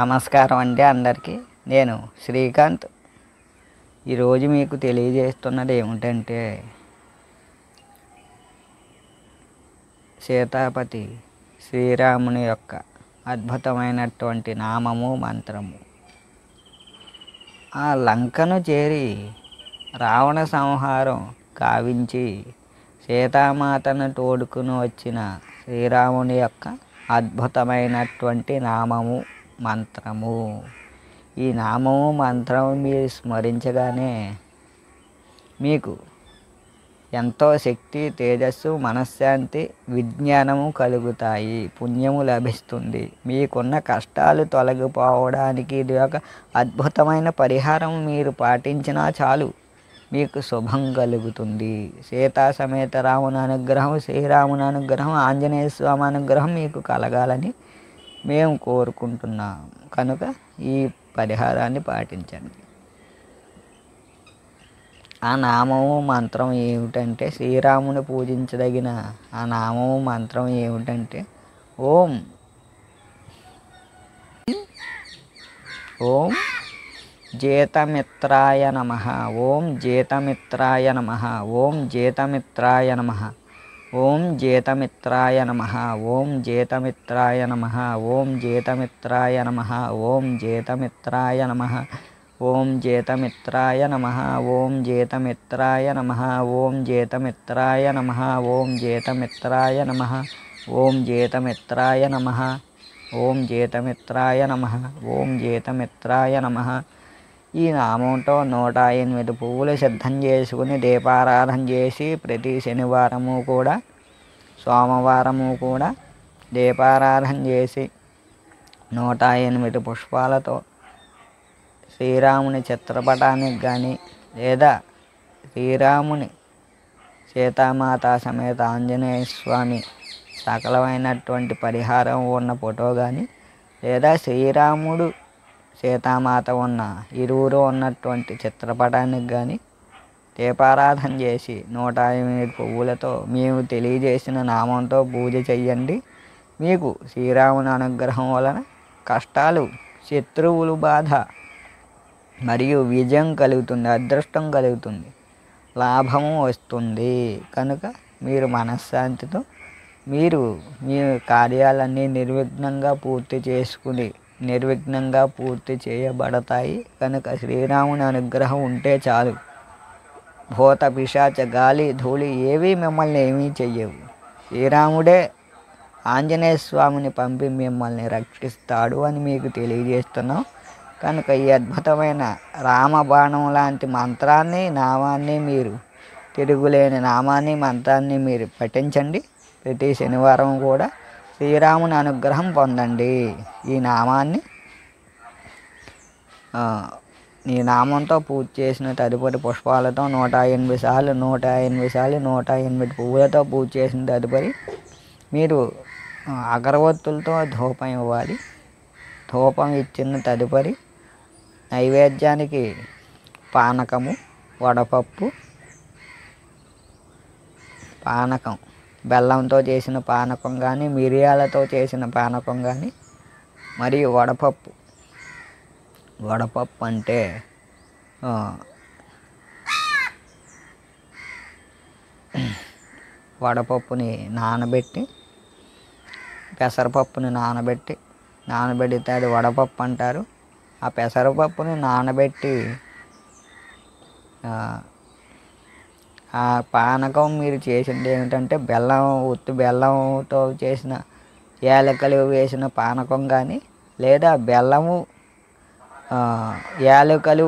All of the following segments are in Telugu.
నమస్కారం అండి అందరికీ నేను శ్రీకాంత్ ఈరోజు మీకు తెలియజేస్తున్నది ఏమిటంటే సీతాపతి శ్రీరాముని యొక్క అద్భుతమైనటువంటి నామము మంత్రము ఆ లంకను చేరి రావణ సంహారం కావించి సీతామాతను తోడుకుని వచ్చిన శ్రీరాముని యొక్క అద్భుతమైనటువంటి నామము మంత్రము ఈ నామము మంత్రము మీరు స్మరించగానే మీకు ఎంతో శక్తి తేజస్సు మనశ్శాంతి విజ్ఞానము కలుగుతాయి పుణ్యము లభిస్తుంది మీకున్న కష్టాలు తొలగిపోవడానికి ఇది ఒక అద్భుతమైన పరిహారం మీరు పాటించినా చాలు మీకు శుభం కలుగుతుంది సీతా సమేత రాముని అనుగ్రహం శ్రీరాముని అనుగ్రహం ఆంజనేయ స్వామి అనుగ్రహం మీకు కలగాలని మేము కోరుకుంటున్నాం కనుక ఈ పరిహారాన్ని పాటించండి ఆ నామము మంత్రం ఏమిటంటే శ్రీరాముని పూజించదగిన ఆ నామము మంత్రం ఏమిటంటే ఓం ఓం జేతమిత్రాయ నమ ఓం జేతమిత్రాయ నమ ఓం జీతమిత్రాయ నమ ఓం జేతమిత్రాయ నమ ఓం జేతమిత్రాయ నమ ఓం జేతమిత్రాయ నమ ఓం జేతమిత్రాయ నమ ఓం జేతమిత్రాయ నమ ఓం జేతమిత్రాయ నమ ఓం జేతమిత్రాయ నమ ఓం జేతమిత్రాయ నమ ఓం జేతమిత్రాయ నమ ఓం జేతమిత్రాయ నమ ఓం జేతమిత్రాయ నమ ఈ నామంతో నూట ఎనిమిది పువ్వులు సిద్ధం చేసుకుని దీపారాధన చేసి ప్రతి శనివారము కూడా సోమవారము కూడా దీపారాధన చేసి నూట ఎనిమిది పుష్పాలతో శ్రీరాముని చిత్రపటానికి కానీ లేదా శ్రీరాముని సీతామాత సమేత ఆంజనేయ స్వామి సకలమైనటువంటి పరిహారం ఉన్న ఫోటో కానీ లేదా శ్రీరాముడు సీతామాత ఉన్న ఇరువురు ఉన్నటువంటి చిత్రపటానికి కానీ దీపారాధన చేసి నూట ఎనిమిది పువ్వులతో మేము తెలియజేసిన నామంతో పూజ చెయ్యండి మీకు శ్రీరాముని అనుగ్రహం వలన కష్టాలు శత్రువులు బాధ మరియు విజయం కలుగుతుంది అదృష్టం కలుగుతుంది లాభము వస్తుంది కనుక మీరు మనశ్శాంతితో మీరు మీ కార్యాలన్నీ నిర్విఘ్నంగా పూర్తి చేసుకుని నిర్విఘ్నంగా పూర్తి చేయబడతాయి కనుక శ్రీరాముని అనుగ్రహం ఉంటే చాలు భూత పిశాచ గాలి ధూళి ఏవి మిమ్మల్ని ఏమీ చెయ్యవు శ్రీరాముడే ఆంజనేయ స్వామిని పంపి మిమ్మల్ని రక్షిస్తాడు అని మీకు తెలియజేస్తున్నాం కనుక ఈ అద్భుతమైన రామబాణం లాంటి మంత్రాన్ని నామాన్ని మీరు తిరుగులేని నామాన్ని మంత్రాన్ని మీరు పఠించండి ప్రతి శనివారం కూడా శ్రీరాముని అనుగ్రహం పొందండి ఈ నామాన్ని ఈ నామంతో పూజ చేసిన తదుపరి పుష్పాలతో నూట ఎనిమిది సార్లు నూట ఎనిమిది సార్లు నూట ఎనిమిది పువ్వులతో పూజ చేసిన తదుపరి మీరు అగరవత్తులతో ధూపం ఇవ్వాలి ధూపం ఇచ్చిన తదుపరి నైవేద్యానికి పానకము వడపప్పు పానకం బెల్లంతో చేసిన పానకం కానీ మిరియాలతో చేసిన పానకం కానీ మరియు వడపప్పు వడపప్పు అంటే వడపప్పుని నానబెట్టి పెసరపప్పుని నానబెట్టి నానబెడితే అది వడపప్పు అంటారు ఆ పెసరపప్పుని నానబెట్టి ఆ పానకం మీరు చేసింది ఏమిటంటే బెల్లం ఉత్తి బెల్లంతో చేసిన యాలకలు వేసిన పానకం కానీ లేదా బెల్లము యాలకులు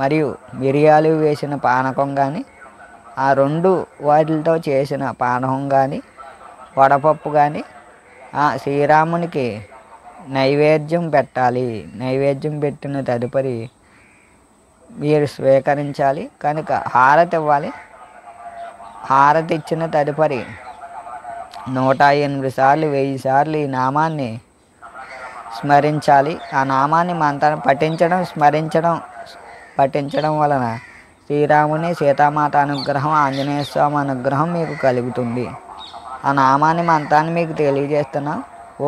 మరియు మిరియాలు వేసిన పానకం కానీ ఆ రెండు వాటితో చేసిన పానకం కానీ వడపప్పు కానీ ఆ శ్రీరామునికి నైవేద్యం పెట్టాలి నైవేద్యం పెట్టిన తదుపరి మీరు స్వీకరించాలి కనుక హారతి ఇవ్వాలి హారతి ఇచ్చిన తదుపరి నూట ఎనిమిది సార్లు వెయ్యి సార్లు ఈ నామాన్ని స్మరించాలి ఆ నామాన్ని మంత్ర పఠించడం స్మరించడం పఠించడం వలన శ్రీరాముని సీతామాత అనుగ్రహం ఆంజనేయ స్వామి అనుగ్రహం మీకు కలుగుతుంది ఆ నామాన్ని మంత్రాన్ని మీకు తెలియజేస్తున్నా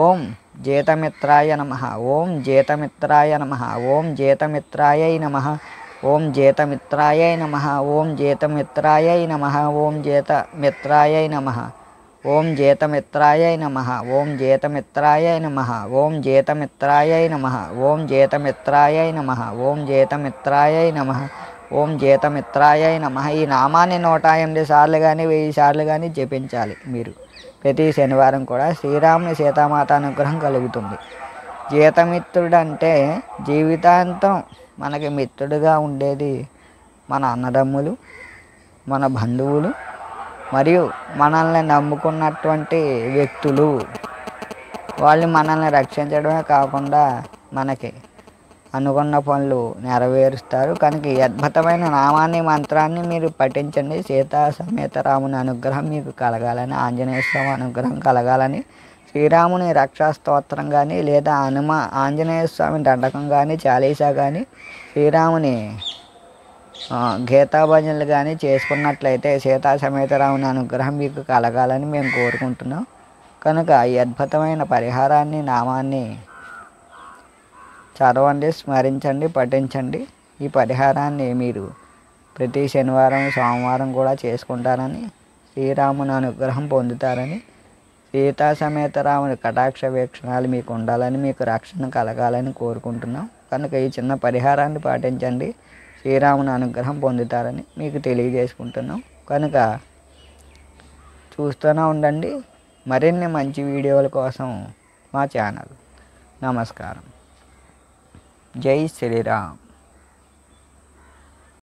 ఓం జీతమిత్రాయ నమ ఓం జీతమిత్రాయ నమ ఓం జీతమిత్రాయ నమ ఓం జేతమిత్రాయై నమ ఓం జేతమిత్రాయై నమ ఓం జేతమిత్రాయై నమ ఓం జేతమిత్రాయై నమ ఓం జేతమిత్రాయ నమ ఓం జేతమిత్రాయై నమ ఓం జేతమిత్రాయై నమ ఓం జేతమిత్రాయై నమ ఓం జేతమిత్రాయై నమ ఈ నామాన్ని నూట ఎనిమిది సార్లు కానీ వెయ్యి సార్లు కానీ జపించాలి మీరు ప్రతి శనివారం కూడా శ్రీరాముని సీతామాత అనుగ్రహం కలుగుతుంది జీతమిత్రుడంటే అంటే జీవితాంతం మనకి మిత్రుడుగా ఉండేది మన అన్నదమ్ములు మన బంధువులు మరియు మనల్ని నమ్ముకున్నటువంటి వ్యక్తులు వాళ్ళు మనల్ని రక్షించడమే కాకుండా మనకి అనుకున్న పనులు నెరవేరుస్తారు కనుక ఈ అద్భుతమైన నామాన్ని మంత్రాన్ని మీరు పఠించండి సీతా సమేత రాముని అనుగ్రహం మీకు కలగాలని ఆంజనేయ స్వామి అనుగ్రహం కలగాలని శ్రీరాముని రక్షా కానీ లేదా హనుమ ఆంజనేయ స్వామి దండకం కానీ చాలీసా కానీ శ్రీరాముని గీతాభజనలు కానీ చేసుకున్నట్లయితే సీతా సమేతరాముని అనుగ్రహం మీకు కలగాలని మేము కోరుకుంటున్నాం కనుక ఈ అద్భుతమైన పరిహారాన్ని నామాన్ని చదవండి స్మరించండి పఠించండి ఈ పరిహారాన్ని మీరు ప్రతి శనివారం సోమవారం కూడా చేసుకుంటారని శ్రీరాముని అనుగ్రహం పొందుతారని సీతా సమేత రాముని కటాక్ష వీక్షణాలు మీకు ఉండాలని మీకు రక్షణ కలగాలని కోరుకుంటున్నాం కనుక ఈ చిన్న పరిహారాన్ని పాటించండి శ్రీరాముని అనుగ్రహం పొందుతారని మీకు తెలియజేసుకుంటున్నాం కనుక చూస్తూనే ఉండండి మరిన్ని మంచి వీడియోల కోసం మా ఛానల్ నమస్కారం జై శ్రీరామ్